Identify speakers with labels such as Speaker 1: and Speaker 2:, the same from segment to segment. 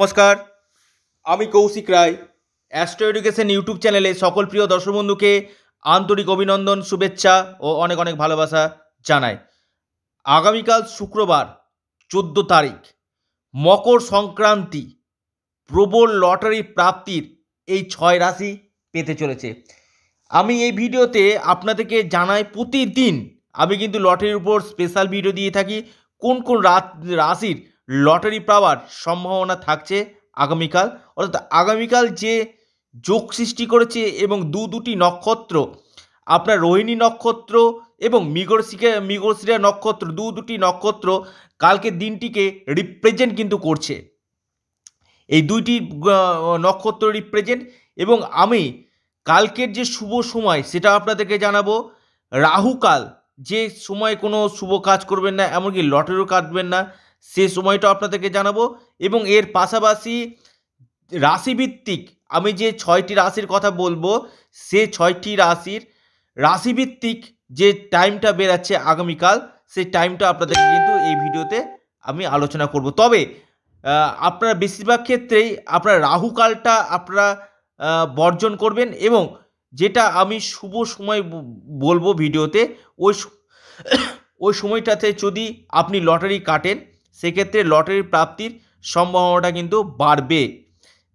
Speaker 1: নমস্কার আমি Koushik Roy astro education YouTube চ্যানেলে সকল প্রিয় দর্শক বন্ধুকে আন্তরিক অভিনন্দন শুভেচ্ছা ও অনেক অনেক ভালোবাসা জানাই আগামীকাল শুক্রবার চোদ্দো তারিখ মকর সংক্রান্তি প্রবল লটারি প্রাপ্তির এই ছয় রাশি পেতে চলেছে আমি এই ভিডিওতে আপনাদেরকে জানাই প্রতিদিন আমি কিন্তু লটারির উপর স্পেশাল ভিডিও দিয়ে থাকি কোন কোন রাশির লটারি পাওয়ার সম্ভাবনা থাকছে আগামীকাল অর্থাৎ আগামীকাল যে যোগ সৃষ্টি করেছে এবং দু দুটি নক্ষত্র আপনার রোহিণী নক্ষত্র এবং মিগরসিকা মিগরশিরা নক্ষত্র দু দুটি নক্ষত্র কালকে দিনটিকে রিপ্রেজেন্ট কিন্তু করছে এই দুইটি নক্ষত্র রিপ্রেজেন্ট এবং আমি কালকের যে শুভ সময় সেটা আপনাদেরকে জানাবো রাহুকাল যে সময় কোনো শুভ কাজ করবেন না এমনকি লটারিও কাটবেন না সে সময়টা আপনাদেরকে জানাবো এবং এর পাশাপাশি রাশিভিত্তিক আমি যে ছয়টি রাশির কথা বলবো সে ছয়টি রাশির রাশিভিত্তিক যে টাইমটা বেরাচ্ছে আগামীকাল সেই টাইমটা আপনাদেরকে কিন্তু এই ভিডিওতে আমি আলোচনা করব তবে আপনারা বেশিরভাগ ক্ষেত্রেই আপনার রাহুকালটা আপনারা বর্জন করবেন এবং যেটা আমি শুভ সময় বলবো ভিডিওতে ওই ওই সময়টাতে যদি আপনি লটারি কাটেন সেক্ষেত্রে লটারি প্রাপ্তির সম্ভাবনাটা কিন্তু বাড়বে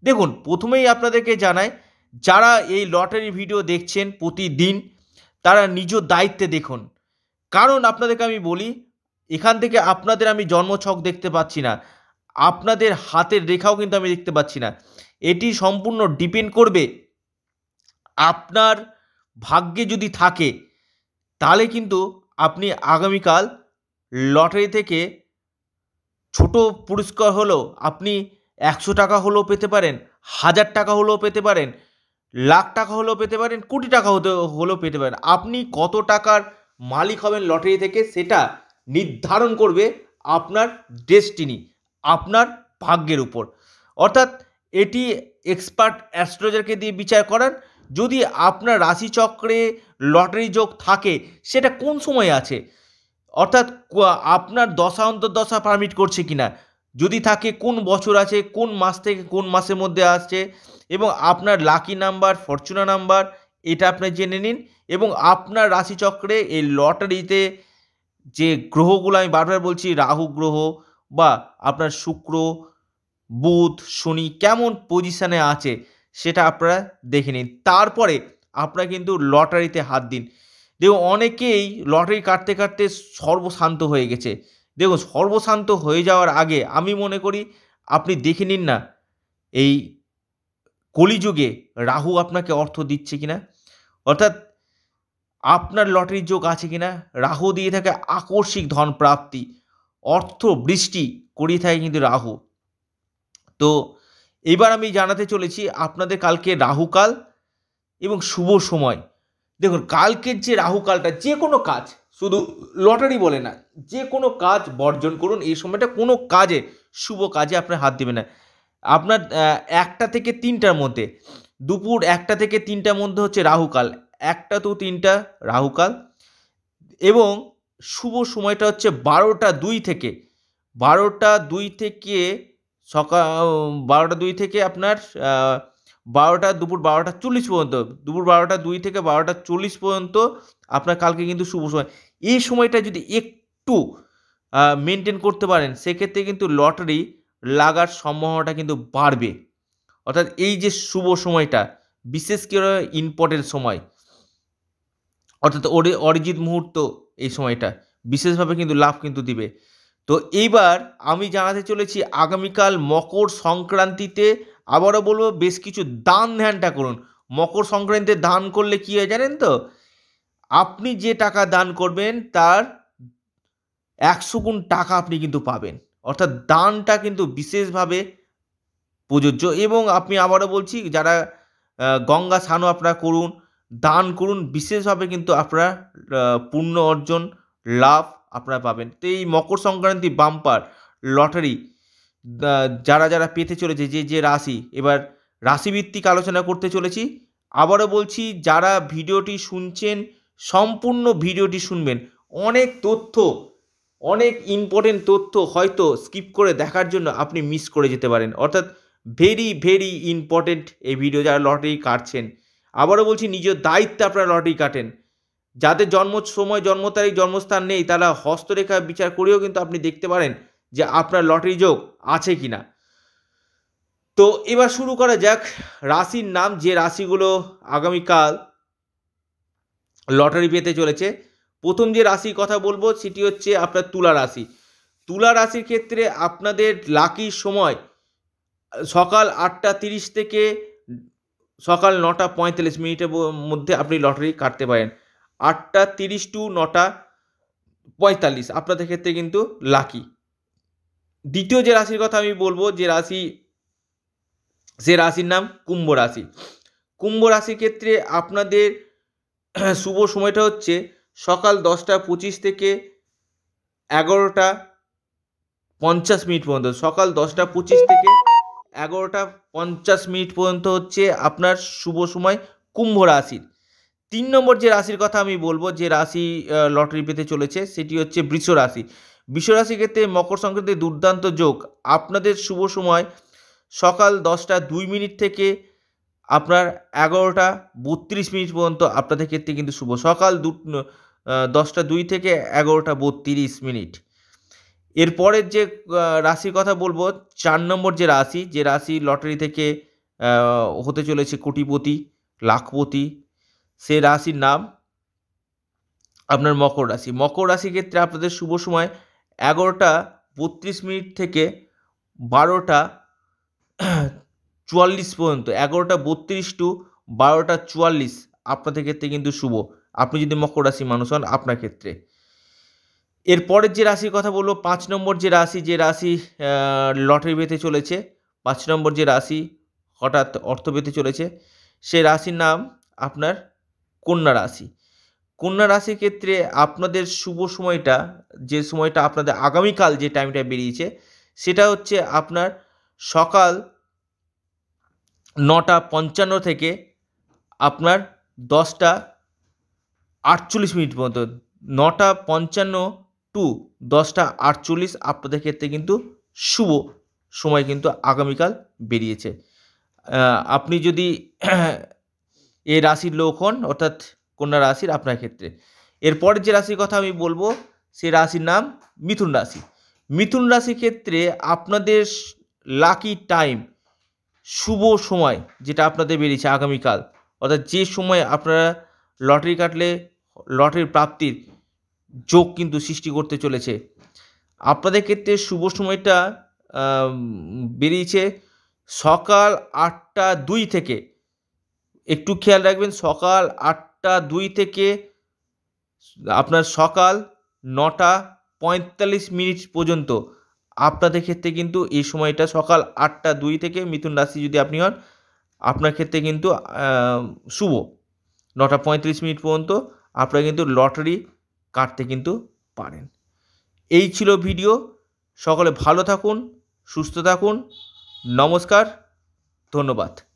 Speaker 1: দেখুন প্রথমেই আপনাদেরকে জানাই যারা এই লটারি ভিডিও দেখছেন প্রতিদিন তারা নিজ দায়িত্বে দেখুন কারণ আপনাদেরকে আমি বলি এখান থেকে আপনাদের আমি জন্মছক দেখতে পাচ্ছি না আপনাদের হাতের রেখাও কিন্তু আমি দেখতে পাচ্ছি না এটি সম্পূর্ণ ডিপেন্ড করবে আপনার ভাগ্যে যদি থাকে তাহলে কিন্তু আপনি আগামীকাল লটারি থেকে ছোট পুরস্কার হলেও আপনি একশো টাকা হলেও পেতে পারেন হাজার টাকা হলেও পেতে পারেন লাখ টাকা হলেও পেতে পারেন কোটি টাকা হতে হলেও পেতে পারেন আপনি কত টাকার মালিক হবেন লটারি থেকে সেটা নির্ধারণ করবে আপনার ডেস্টিনি আপনার ভাগ্যের উপর অর্থাৎ এটি এক্সপার্ট অ্যাস্ট্রোলজারকে দিয়ে বিচার করান যদি আপনার রাশিচক্রে লটারি যোগ থাকে সেটা কোন সময়ে আছে অর্থাৎ আপনার দশা অন্তর্দশা পারমিট করছে কি না যদি থাকে কোন বছর আছে কোন মাস থেকে কোন মাসের মধ্যে আসছে এবং আপনার লাকি নাম্বার ফরচুনা নাম্বার এটা আপনি জেনে নিন এবং আপনার রাশিচক্রে এই লটারিতে যে গ্রহগুলো আমি বারবার বলছি রাহু গ্রহ বা আপনার শুক্র বুধ শনি কেমন পজিশানে আছে সেটা আপনারা দেখে নিন তারপরে আপনারা কিন্তু লটারিতে হাত দিন দেখো অনেকেই লটারি কাটতে কাটতে সর্বশান্ত হয়ে গেছে দেখো সর্বশান্ত হয়ে যাওয়ার আগে আমি মনে করি আপনি দেখে নিন না এই কলিযুগে রাহু আপনাকে অর্থ দিচ্ছে কিনা অর্থাৎ আপনার লটারির যোগ আছে কিনা রাহু দিয়ে থাকে আকস্মিক ধন প্রাপ্তি অর্থ বৃষ্টি করিয়ে থাকে কিন্তু রাহু তো এবার আমি জানাতে চলেছি আপনাদের কালকে রাহুকাল এবং শুভ সময় দেখুন কালকের যে রাহুকালটা যে কোনো কাজ শুধু লটারি বলে না যে কোনো কাজ বর্জন করুন এই সময়টা কোনো কাজে শুভ কাজে আপনার হাত দেবেন না আপনার একটা থেকে তিনটার মধ্যে দুপুর একটা থেকে তিনটার মধ্যে হচ্ছে রাহুকাল একটা তো তিনটা রাহুকাল এবং শুভ সময়টা হচ্ছে বারোটা দুই থেকে বারোটা দুই থেকে সকাল বারোটা দুই থেকে আপনার বারোটা দুপুর বারোটা চল্লিশ পর্যন্ত দুপুর বারোটা দুই থেকে বারোটা চল্লিশ পর্যন্ত আপনার কালকে কিন্তু শুভ সময় এই সময়টা যদি একটু মেনটেন করতে পারেন সেক্ষেত্রে কিন্তু লটারি লাগার সম্ভাবনাটা কিন্তু বাড়বে অর্থাৎ এই যে শুভ সময়টা বিশেষ করে ইম্পর্টেন্ট সময় অর্থাৎ অরিজিৎ মুহূর্ত এই সময়টা বিশেষভাবে কিন্তু লাভ কিন্তু দিবে তো এইবার আমি জানাতে চলেছি আগামীকাল মকর সংক্রান্তিতে আবারও বলবো বেশ কিছু দান ধ্যানটা করুন মকর সংক্রান্তিতে দান করলে কী হয় জানেন তো আপনি যে টাকা দান করবেন তার একশো গুণ টাকা আপনি কিন্তু পাবেন অর্থাৎ দানটা কিন্তু বিশেষভাবে প্রযোজ্য এবং আপনি আবারও বলছি যারা গঙ্গা স্নানও আপনারা করুন দান করুন বিশেষভাবে কিন্তু আপনারা পূর্ণ অর্জন লাভ আপনারা পাবেন তো এই মকর সংক্রান্তি বাম্পার লটারি যারা যারা পেতে চলেছে যে যে রাশি এবার রাশিভিত্তিক আলোচনা করতে চলেছি আবারও বলছি যারা ভিডিওটি শুনছেন সম্পূর্ণ ভিডিওটি শুনবেন অনেক তথ্য অনেক ইম্পর্টেন্ট তথ্য হয়তো স্কিপ করে দেখার জন্য আপনি মিস করে যেতে পারেন অর্থাৎ ভেরি ভেরি ইম্পর্টেন্ট এই ভিডিও যারা লটারি কাটছেন আবারও বলছি নিজের দায়িত্বে আপনারা লটারি কাটেন যাদের জন্ম সময় জন্ম তারিখ জন্মস্থান নেই তারা হস্তরেখা বিচার করেও কিন্তু আপনি দেখতে পারেন যে আপনার লটারি যোগ আছে কি না তো এবার শুরু করা যাক রাশির নাম যে রাশিগুলো আগামীকাল লটারি পেতে চলেছে প্রথম যে রাশির কথা বলবো সেটি হচ্ছে আপনার তুলা রাশি তুলা রাশির ক্ষেত্রে আপনাদের লাকি সময় সকাল আটটা তিরিশ থেকে সকাল নটা পঁয়তাল্লিশ মিনিটের মধ্যে আপনি লটারি কাটতে পারেন আটটা তিরিশ টু নটা পঁয়তাল্লিশ আপনাদের ক্ষেত্রে কিন্তু লাকি দ্বিতীয় যে রাশির কথা আমি বলবো যে রাশি সে রাশির নাম কুম্ভ রাশি কুম্ভ রাশির ক্ষেত্রে আপনাদের শুভ সময়টা হচ্ছে সকাল দশটা পঁচিশ থেকে এগারোটা পঞ্চাশ মিনিট পর্যন্ত সকাল দশটা পঁচিশ থেকে এগারোটা পঞ্চাশ মিনিট পর্যন্ত হচ্ছে আপনার শুভ সময় কুম্ভ রাশির তিন নম্বর যে রাশির কথা আমি বলবো যে রাশি লটারি পেতে চলেছে সেটি হচ্ছে বৃষ রাশি বৃষ রাশির ক্ষেত্রে মকর সংক্রান্তির দুর্দান্ত যোগ আপনাদের শুভ সময় সকাল দশটা দুই মিনিট থেকে আপনার এগারোটা বত্রিশ মিনিট পর্যন্ত আপনাদের ক্ষেত্রে কিন্তু শুভ সকাল দু দশটা দুই থেকে এগারোটা বত্রিশ মিনিট এরপরের যে রাশির কথা বলবো চার নম্বর যে রাশি যে রাশি লটারি থেকে হতে চলেছে কোটিপতি লাখপতি সে রাশির নাম আপনার মকর রাশি মকর রাশির ক্ষেত্রে আপনাদের শুভ সময় এগারোটা বত্রিশ মিনিট থেকে বারোটা চুয়াল্লিশ পর্যন্ত এগারোটা বত্রিশ টু বারোটা চুয়াল্লিশ আপনাদের ক্ষেত্রে কিন্তু শুভ আপনি যদি মকর রাশি মানুষ হন আপনার ক্ষেত্রে এরপরের যে রাশির কথা বলবো পাঁচ নম্বর যে রাশি যে রাশি লটারি পেতে চলেছে পাঁচ নম্বর যে রাশি হঠাৎ অর্থ পেতে চলেছে সে রাশির নাম আপনার কন্যা রাশি কন্যা রাশির ক্ষেত্রে আপনাদের শুভ সময়টা যে সময়টা আপনাদের আগামীকাল যে টাইমটা বেরিয়েছে সেটা হচ্ছে আপনার সকাল নটা পঞ্চান্ন থেকে আপনার দশটা আটচল্লিশ মিনিট পর্যন্ত নটা পঞ্চান্ন টু দশটা আটচল্লিশ আপনাদের ক্ষেত্রে কিন্তু শুভ সময় কিন্তু আগামীকাল বেরিয়েছে আপনি যদি এ রাশির লোক হন অর্থাৎ কন্যা রাশির আপনার ক্ষেত্রে এরপরের যে রাশির কথা আমি বলবো সে রাশির নাম মিথুন রাশি মিথুন রাশির ক্ষেত্রে আপনাদের লাকি টাইম শুভ সময় যেটা আপনাদের বেরিয়েছে আগামীকাল অর্থাৎ যে সময় আপনারা লটারি কাটলে লটারির প্রাপ্তির যোগ কিন্তু সৃষ্টি করতে চলেছে আপনাদের ক্ষেত্রে শুভ সময়টা বেরিয়েছে সকাল আটটা দুই থেকে একটু খেয়াল রাখবেন সকাল আটটা দুই থেকে আপনার সকাল নটা পঁয়তাল্লিশ মিনিট পর্যন্ত আপনাদের ক্ষেত্রে কিন্তু এই সময়টা সকাল আটটা দুই থেকে মিথুন রাশি যদি আপনি হন আপনার ক্ষেত্রে কিন্তু শুভ নটা পঁয়ত্রিশ মিনিট পর্যন্ত আপনারা কিন্তু লটারি কাটতে কিন্তু পারেন এই ছিল ভিডিও সকলে ভালো থাকুন সুস্থ থাকুন নমস্কার ধন্যবাদ